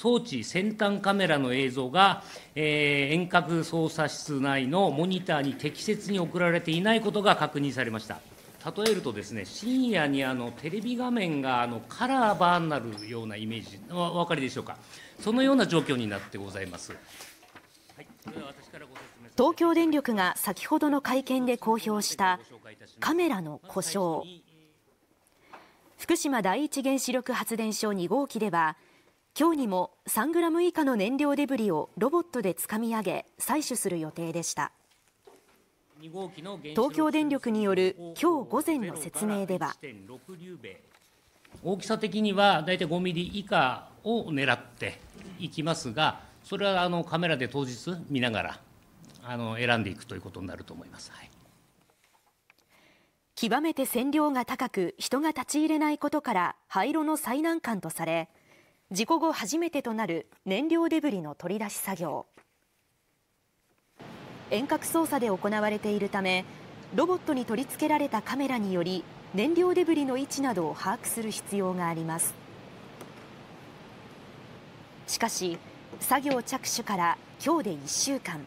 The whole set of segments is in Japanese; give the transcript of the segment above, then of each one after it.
装置先端カメラの映像が、えー、遠隔操作室内のモニターに適切に送られていないことが確認されました。例えるとですね深夜にあのテレビ画面があのカラーバーになるようなイメージお分かりでしょうかそのような状況になってございます、はい、私からご説明東京電力が先ほどの会見で公表したカメラの故障福島第一原子力発電所2号機では今日にも3グラム以下の燃料デブリをロボットでつかみ上げ採取する予定でした東京電力による今日午前の説明では大きさ的には大体5ミリ以下を狙っていきますがそれはあのカメラで当日見ながらあの選んでいくということになると思います、はい、極めて線量が高く人が立ち入れないことから廃炉の最難関とされ事故後初めてとなる燃料デブリの取り出し作業遠隔操作で行われているためロボットに取り付けられたカメラにより燃料デブリの位置などを把握する必要がありますしかし作業着手から今日で1週間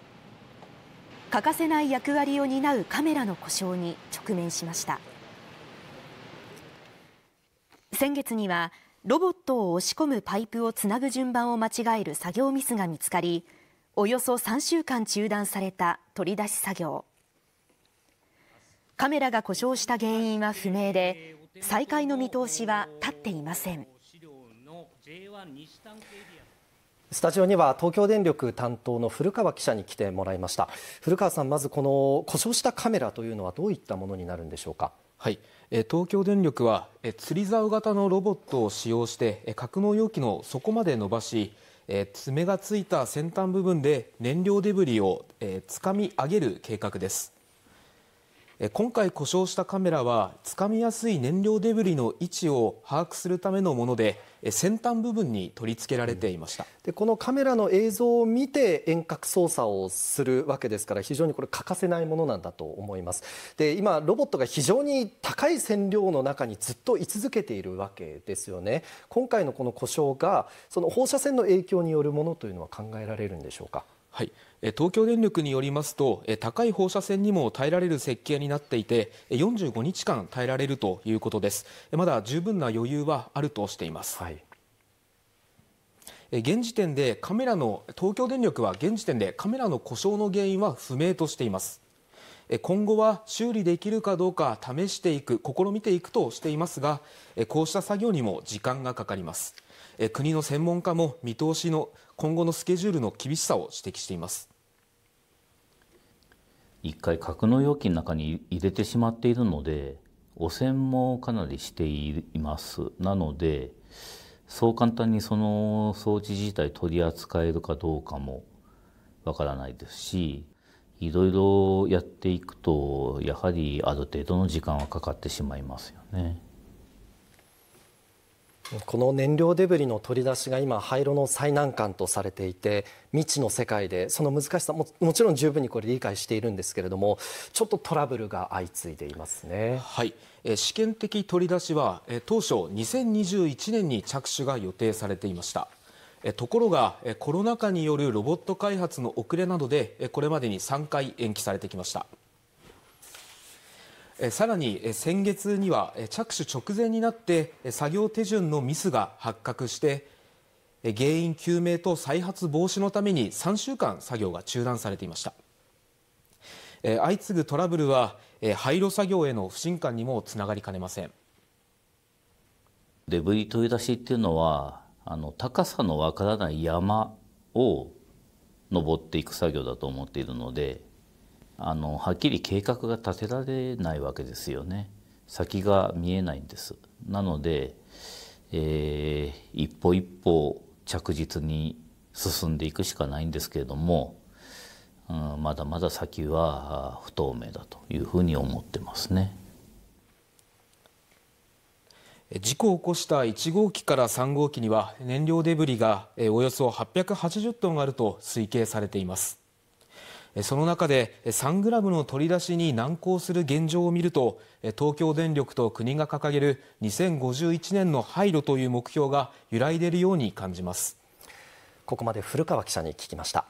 欠かせない役割を担うカメラの故障に直面しました先月にはロボットを押し込むパイプをつなぐ順番を間違える作業ミスが見つかりおよそ3週間中断された取り出し作業カメラが故障した原因は不明で再開の見通しは立っていませんスタジオには東京電力担当の古川記者に来てもらいました古川さんまずこの故障したカメラというのはどういったものになるんでしょうかはい、東京電力は釣り竿型のロボットを使用して格納容器の底まで伸ばし爪がついた先端部分で燃料デブリをつかみ上げる計画です今回故障したカメラはつかみやすい燃料デブリの位置を把握するためのもので先端部分に取り付けられていました、うん、でこのカメラの映像を見て遠隔操作をするわけですから非常にこれ欠かせないものなんだと思いますで今ロボットが非常に高い線量の中にずっと居続けているわけですよね今回のこの故障がその放射線の影響によるものというのは考えられるんでしょうかはい、東京電力によりますと高い放射線にも耐えられる設計になっていて45日間耐えられるということですまだ十分な余裕はあるとしています、はい、現時点でカメラの東京電力は現時点でカメラの故障の原因は不明としています今後は修理できるかどうか試していく試みていくとしていますがこうした作業にも時間がかかりますえ国の専門家も見通しの今後のスケジュールの厳しさを指摘しています一回格納容器の中に入れてしまっているので汚染もかなりしていますなのでそう簡単にその装置自体取り扱えるかどうかもわからないですしいろいろやっていくとやはりある程度の時間はかかってしまいますよね。この燃料デブリの取り出しが今廃炉の最難関とされていて未知の世界でその難しさももちろん十分にこれ理解しているんですけれどもちょっとトラブルが相次いでいますね。はい、試験的取り出しは当初2021年に着手が予定されていました。ところがコロナ禍によるロボット開発の遅れなどでこれまでに3回延期されてきました。さらに先月には着手直前になって作業手順のミスが発覚して原因究明と再発防止のために3週間作業が中断されていました相次ぐトラブルは廃炉作業への不信感にもつながりかねませんデブリ取り出しっていうのはあの高さのわからない山を登っていく作業だと思っているのであのはっきり計画が立てられないわけですよね先が見えないんですなので、えー、一歩一歩着実に進んでいくしかないんですけれども、うん、まだまだ先は不透明だというふうに思ってますね。事故を起こした1号機から3号機には燃料デブリがおよそ880トンあると推計されています。その中で3ムの取り出しに難航する現状を見ると東京電力と国が掲げる2051年の廃炉という目標が揺らいでいるように感じますここまで古川記者に聞きました。